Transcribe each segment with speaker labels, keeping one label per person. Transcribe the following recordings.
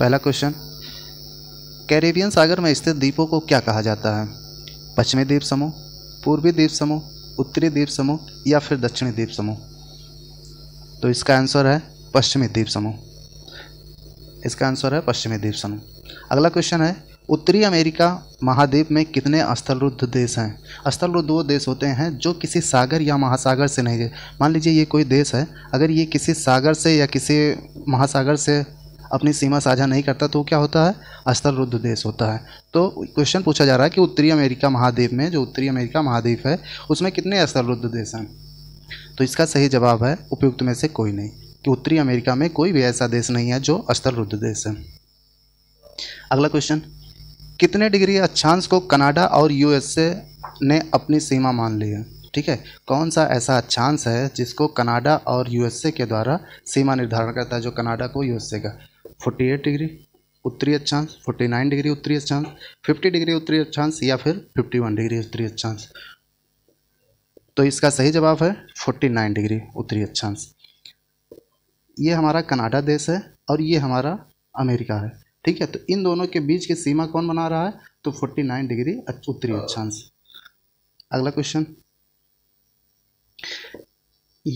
Speaker 1: पहला question Caribbean सागर में स्थित द्वीपों को क्या कहा जाता है पश्चिमी द्वीप समूह पूर्वी द्वीप समूह उत्तरी द्वीप समूह या फिर दक्षिणी द्वीप समूह तो इसका आंसर है पश्चिमी द्वीप समूह इसका आंसर है पश्चिमी द्वीप समूह अगला क्वेश्चन है उत्तरी अमेरिका महाद्वीप में कितने स्थलरुद्ध देश हैं स्थलरुद्ध वो देश होते हैं जो किसी सागर या महासागर से नहीं गए मान लीजिए ये कोई देश है अगर ये किसी सागर से या किसी महासागर से अपनी सीमा साझा नहीं करता तो क्या होता है अस्तर रुद्ध देश होता है तो क्वेश्चन पूछा जा रहा है कि उत्तरी अमेरिका महाद्वीप में जो उत्तरी अमेरिका महाद्वीप है उसमें कितने अस्तर रुद्ध देश हैं तो इसका सही जवाब है उपयुक्त में से कोई नहीं कि उत्तरी अमेरिका में कोई भी ऐसा देश नहीं है जो अस्तर रुद्ध देश है अगला क्वेश्चन कितने डिग्री अक्षांश को कनाडा और यूएसए ने अपनी सीमा मान ली है ठीक है कौन सा ऐसा अक्षांश है जिसको कनाडा और यूएसए के द्वारा सीमा निर्धारण करता है जो कनाडा को यूएसए का फोर्टी एट डिग्री उत्तरी अक्षांश नाइन डिग्री उत्तरी अक्षांश फिफ्टी डिग्री उत्तरी अक्षांश या फिर फिफ्टी वन डिग्री उत्तरी अक्षांश तो इसका सही जवाब है फोर्टी नाइन डिग्री उत्तरी अक्षांश ये हमारा कनाडा देश है और ये हमारा अमेरिका है ठीक है तो इन दोनों के बीच की सीमा कौन बना रहा है तो फोर्टी नाइन डिग्री उत्तरी अक्षांश अगला क्वेश्चन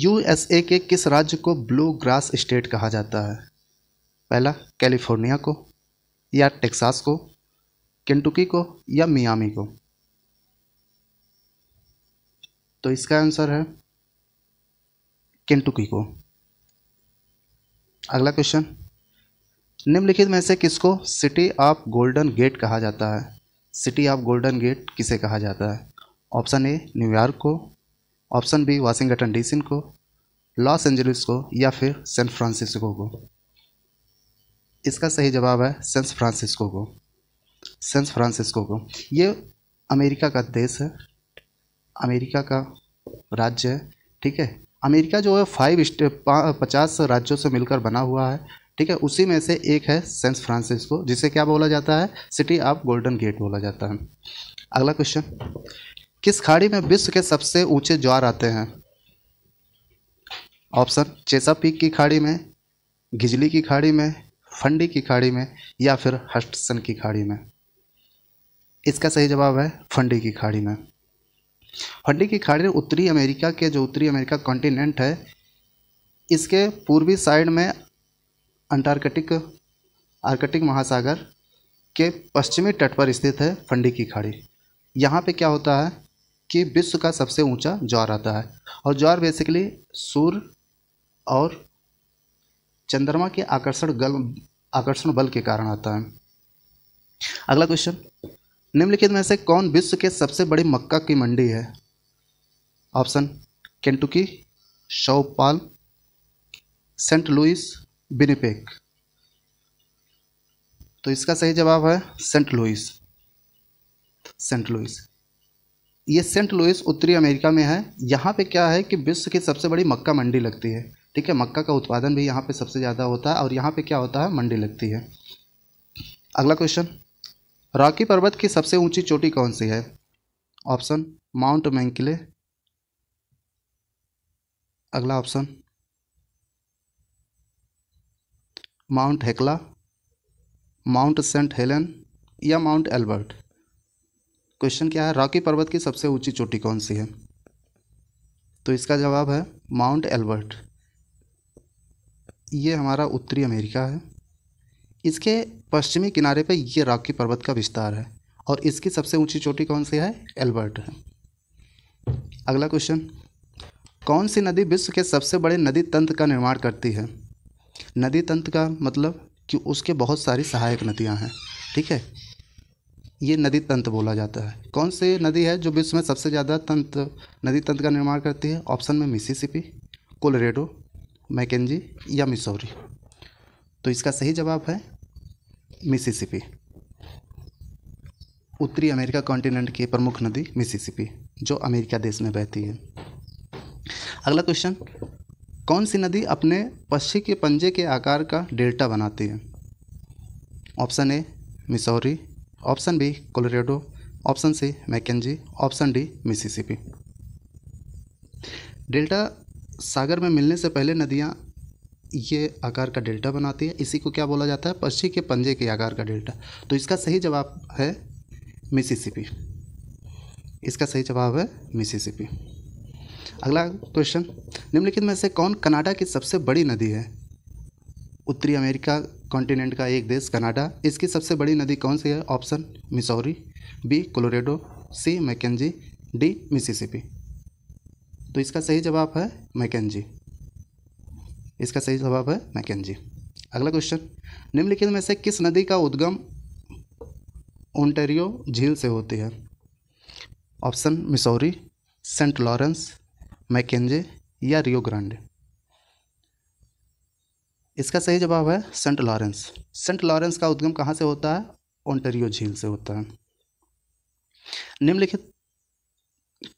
Speaker 1: यूएसए के किस राज्य को ब्लू ग्रास स्टेट कहा जाता है पहला कैलिफोर्निया को या टेक्सास को केंटुकी को या मियामी को तो इसका आंसर है केंटुकी को अगला क्वेश्चन निम्नलिखित में से किसको सिटी ऑफ गोल्डन गेट कहा जाता है सिटी ऑफ गोल्डन गेट किसे कहा जाता है ऑप्शन ए न्यूयॉर्क York option B Washington DC को लॉस एंजलिस को या फिर सैन फ्रांसिस्को को इसका सही जवाब है San Francisco San Francisco ये अमेरिका का देश है अमेरिका का राज्य है ठीक है अमेरिका जो है फाइव पचास राज्यों से मिलकर बना हुआ है ठीक है उसी में से एक है सेंस फ्रांसिस्को जिसे क्या बोला जाता है सिटी ऑफ गोल्डन गेट बोला जाता है अगला क्वेश्चन किस खाड़ी में विश्व के सबसे ऊंचे ज्वार आते हैं ऑप्शन चेसा पीक की खाड़ी में घिजली की खाड़ी में फंडी की खाड़ी में या फिर हस्टसन की खाड़ी में इसका सही जवाब है फंडी की खाड़ी में फंडी की खाड़ी उत्तरी अमेरिका के जो उत्तरी अमेरिका कॉन्टिनेंट है इसके पूर्वी साइड में अंटार्कटिक आर्कटिक महासागर के पश्चिमी तट पर स्थित है फंडी की खाड़ी यहाँ पे क्या होता है कि विश्व का सबसे ऊंचा ज्वार आता है और ज्वार बेसिकली सूर्य और चंद्रमा के आकर्षण गल आकर्षण बल के कारण आता है अगला क्वेश्चन निम्नलिखित में से कौन विश्व के सबसे बड़ी मक्का की मंडी है option Kentucky Saint Paul Saint Louis Winnipeg तो इसका सही जवाब है सेंट लुइस सेंट लुइस ये सेंट लुइस उत्तरी अमेरिका में है यहाँ पे क्या है कि विश्व की सबसे बड़ी मक्का मंडी लगती है ठीक है मक्का का उत्पादन भी यहाँ पे सबसे ज़्यादा होता है और यहाँ पे क्या होता है मंडी लगती है अगला क्वेश्चन रॉकी पर्वत की सबसे ऊंची चोटी कौन सी है ऑप्शन माउंट मैंकिले अगला option mount Hekla mount Saint Helen या माउंट एल्बर्ट क्वेश्चन क्या है रॉकी पर्वत की सबसे ऊंची चोटी कौन सी है तो इसका जवाब है माउंट एल्बर्ट ये हमारा उत्तरी अमेरिका है इसके पश्चिमी किनारे पर ये रॉकी पर्वत का विस्तार है और इसकी सबसे ऊंची चोटी कौन सी है एल्बर्ट है अगला क्वेश्चन कौन सी नदी विश्व के सबसे बड़े नदी तंत्र का निर्माण करती है नदी तंत्र का मतलब कि उसके बहुत सारी सहायक नदियाँ हैं ठीक है ये नदी तंत्र बोला जाता है कौन सी नदी है जो विश्व में सबसे ज़्यादा तंत्र नदी तंत्र का निर्माण करती है ऑप्शन में मिसिसिपी कोलरेडो मैकेजी या मिसौरी तो इसका सही जवाब है मिसिसिपी उत्तरी अमेरिका कॉन्टिनेंट की प्रमुख नदी मिसिसिपी जो अमेरिका देश में बहती है अगला क्वेश्चन कौन सी नदी अपने पश्चिम के पंजे के आकार का डेल्टा बनाती है option A Missouri option B Colorado option C Mackenzie option D Mississippi delta सागर में मिलने से पहले नदियाँ ये आकार का डेल्टा बनाती है इसी को क्या बोला जाता है पश्चि के पंजे के आकार का डेल्टा तो इसका सही जवाब है मिसिसिपी इसका सही जवाब है मिसिसिपी अगला क्वेश्चन निम्नलिखित में से कौन कनाडा की सबसे बड़ी नदी है उत्तरी अमेरिका कॉन्टिनेंट का एक देश कनाडा इसकी सबसे बड़ी नदी कौन सी है option Missouri B Colorado C Mackenzie D Mississippi तो इसका सही जवाब है मैकेजी इसका सही जवाब है मैकेजी अगला क्वेश्चन निम्नलिखित में से किस नदी का उद्गम ओंटेरियो झील से होती है option Missouri Saint Lawrence Mackenzie या रियो ग्रांडे इसका सही जवाब है सेंट लॉरेंस सेंट लॉरेंस का उद्गम कहाँ से होता है ओंटेरियो झील से होता है निम्नलिखित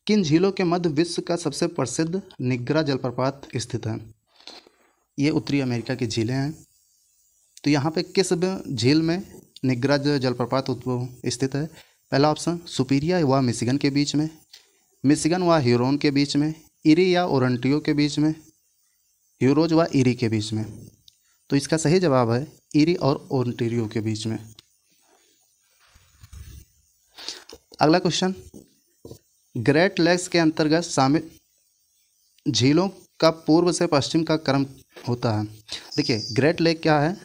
Speaker 1: किन झीलों के मध्य विश्व का सबसे प्रसिद्ध निग्रा जलप्रपात स्थित है ये उत्तरी अमेरिका की झीलें हैं तो यहाँ पे किस झील में निग्रा जलप्रपात स्थित है पहला ऑप्शन सुपीरिया व मिशिगन के बीच में मिशिगन व ह्यूरोन के बीच में इरी या ओरंटियो के बीच में ह्यूरोज व इरी के बीच में तो इसका सही जवाब है इरी और ओरंटेरियो के बीच में अगला क्वेश्चन ग्रेट लेक्स के अंतर्गत शामिल झीलों का पूर्व से पश्चिम का क्रम होता है देखिए ग्रेट लेक क्या है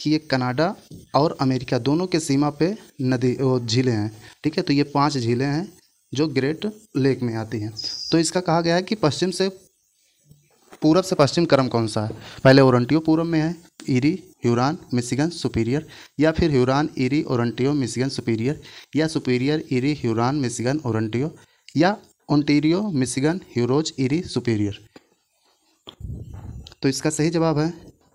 Speaker 1: कि ये कनाडा और अमेरिका दोनों के सीमा पे नदी झीलें हैं ठीक है तो ये पांच झीलें हैं जो ग्रेट लेक में आती हैं तो इसका कहा गया है कि पश्चिम से पूरब से पश्चिम क्रम कौन सा है पहले ओरंटियो पूरब में है इरी ह्यूरान मिशिगन सुपीरियर या फिर ह्यूरान इरी ओरंटियो मिशिगन सुपीरियर या सुपीरियर इरी ह्यूरान मिशिगन ओरंटियो या Ontario Michigan Huron Erie Superior तो इसका सही जवाब है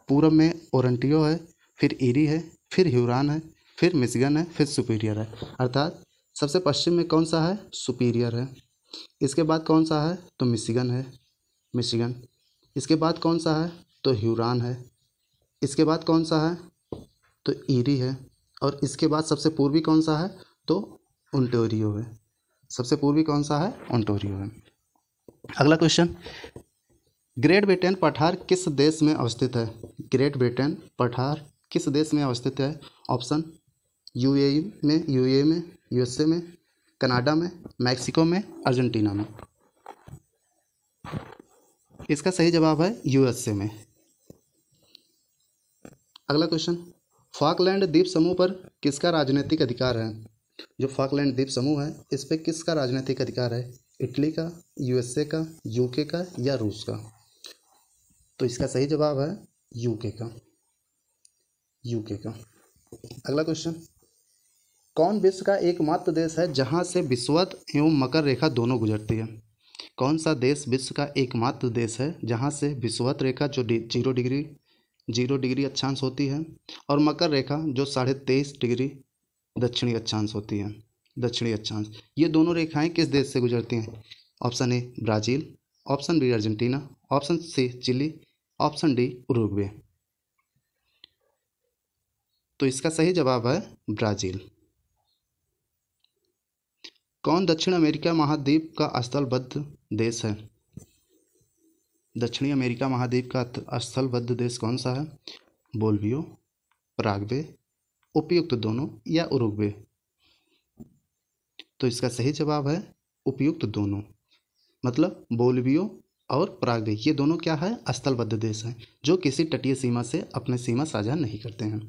Speaker 1: पूरब में ओरंटियो है फिर इरी है फिर ह्यूरान है फिर मिशिगन है फिर सुपीरियर है अर्थात सबसे पश्चिम में कौन सा है सुपीरियर है इसके बाद कौन सा है तो मिशिगन है मिशिगन इसके बाद कौन सा है तो ह्यूरान है इसके बाद कौन सा है तो ईरी है और इसके बाद सबसे पूर्वी कौन सा है तो ओंटोरियो है सबसे पूर्वी कौन सा है ओंटोरियो है अगला क्वेश्चन ग्रेट ब्रिटेन पठार किस देश में अवस्थित है ग्रेट ब्रिटेन पठार किस देश में अवस्थित है ऑप्शन यूएई में यूएई में यूएसए में कनाडा में मैक्सिको में अर्जेंटीना में इसका सही जवाब है यूएसए में अगला क्वेश्चन फॉकलैंड द्वीप समूह पर किसका राजनीतिक अधिकार है जो फॉकलैंड द्वीप समूह है इस पर किसका राजनीतिक अधिकार है इटली का यूएसए का यूके का या रूस का तो इसका सही जवाब है यूके का यूके का अगला क्वेश्चन कौन विश्व का एकमात्र देश है जहां से विश्वत एवं मकर रेखा दोनों गुजरती है कौन सा देश विश्व का एकमात्र देश है जहाँ से विश्ववत रेखा जो जीरो डिग्री जीरो डिग्री अक्षांश होती है और मकर रेखा जो साढ़े तेईस डिग्री दक्षिणी अक्षांश होती है दक्षिणी अक्षांश ये दोनों रेखाएं किस देश से गुजरती हैं option A Brazil option B Argentina option C Chile option D Uruguay तो इसका सही जवाब है ब्राज़ील कौन दक्षिण अमेरिका महाद्वीप का स्थलबद्ध देश है दक्षिणी अमेरिका महाद्वीप का स्थलबद्ध देश कौन सा है बोलवियो प्रागवे उपयुक्त दोनों या उरुग्वे तो इसका सही जवाब है उपयुक्त दोनों मतलब बोलवियो और प्रागवे ये दोनों क्या है स्थलबद्ध देश हैं जो किसी तटीय सीमा से अपने सीमा साझा नहीं करते हैं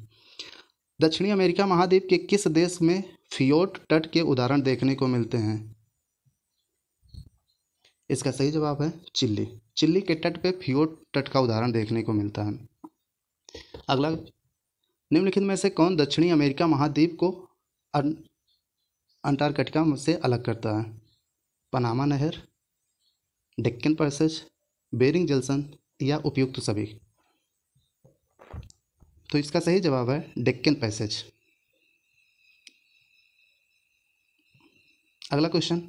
Speaker 1: दक्षिणी अमेरिका महाद्वीप के किस देश में फियोट तट के उदाहरण देखने को मिलते हैं इसका सही जवाब है चिल्ली चिल्ली के तट पे फियोट तट का उदाहरण देखने को मिलता है अगला निम्नलिखित में से कौन दक्षिणी अमेरिका महाद्वीप को अंटार्कटिका से अलग करता है पनामा नहर डेक्कन परसेज बेरिंग जल्सन या उपयुक्त सभी तो इसका सही जवाब है डेक्कन पैसेज अगला क्वेश्चन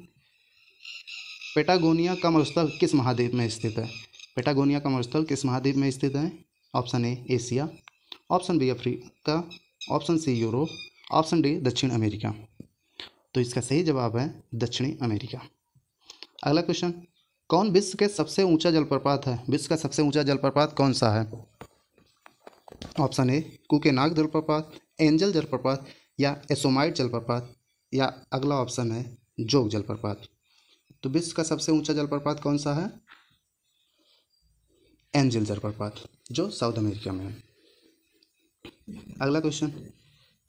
Speaker 1: पेटागोनिया का मरुस्थल किस महाद्वीप में स्थित है पेटागोनिया का मरुस्थल किस महाद्वीप में स्थित है option A Asia option B Africa option C Europe option D दक्षिण अमेरिका तो इसका सही जवाब है दक्षिणी अमेरिका अगला क्वेश्चन कौन विश्व के सबसे ऊंचा जलप्रपात है विश्व का सबसे ऊंचा जलप्रपात कौन सा है ऑप्शन ए कुकेनाग जलप्रपात एंजल जलप्रपात या एसोमाइट जलप्रपात या अगला ऑप्शन है जोग जलप्रपात तो विश्व का सबसे ऊंचा जलप्रपात कौन सा है एंजल जलप्रपात जो साउथ अमेरिका में है अगला क्वेश्चन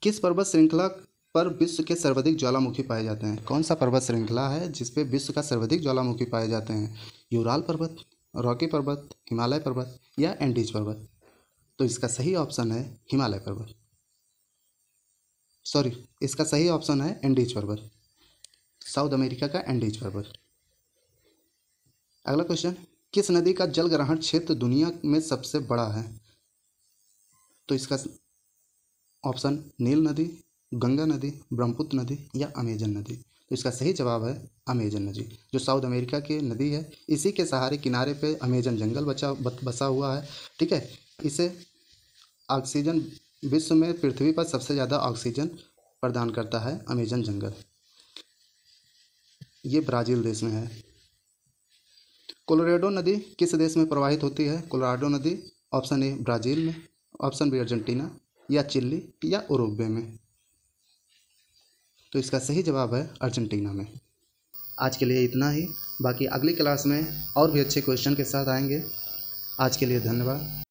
Speaker 1: किस पर्वत श्रृंखला पर विश्व के सर्वाधिक ज्वालामुखी पाए जाते हैं कौन सा पर्वत श्रृंखला है जिसपे विश्व का सर्वाधिक ज्वालामुखी पाए जाते हैं यूराल पर्वत रॉकी पर्वत हिमालय पर्वत या एंडीज पर्वत तो इसका सही ऑप्शन है हिमालय पर्वत सॉरी इसका सही ऑप्शन है एंडीज पर्वत साउथ अमेरिका का एंडीज पर्वत अगला क्वेश्चन किस नदी का जल ग्रहण क्षेत्र दुनिया में सबसे बड़ा है तो इसका ऑप्शन नील नदी गंगा नदी ब्रह्मपुत्र नदी या अमेजन नदी तो इसका सही जवाब है अमेजन नदी जो साउथ अमेरिका की नदी है इसी के सहारे किनारे पे अमेजन जंगल बचा बसा हुआ है ठीक है इसे ऑक्सीजन विश्व में पृथ्वी पर सबसे ज़्यादा ऑक्सीजन प्रदान करता है अमेजन जंगल ये ब्राज़ील देश में है कोलोरेडो नदी किस देश में प्रवाहित होती है कोलोराडो नदी ऑप्शन ए ब्राज़ील में ऑप्शन बी अर्जेंटीना या चिल्ली या उरुग्वे में तो इसका सही जवाब है अर्जेंटीना में आज के लिए इतना ही बाकी अगली क्लास में और भी अच्छे क्वेश्चन के साथ आएंगे आज के लिए धन्यवाद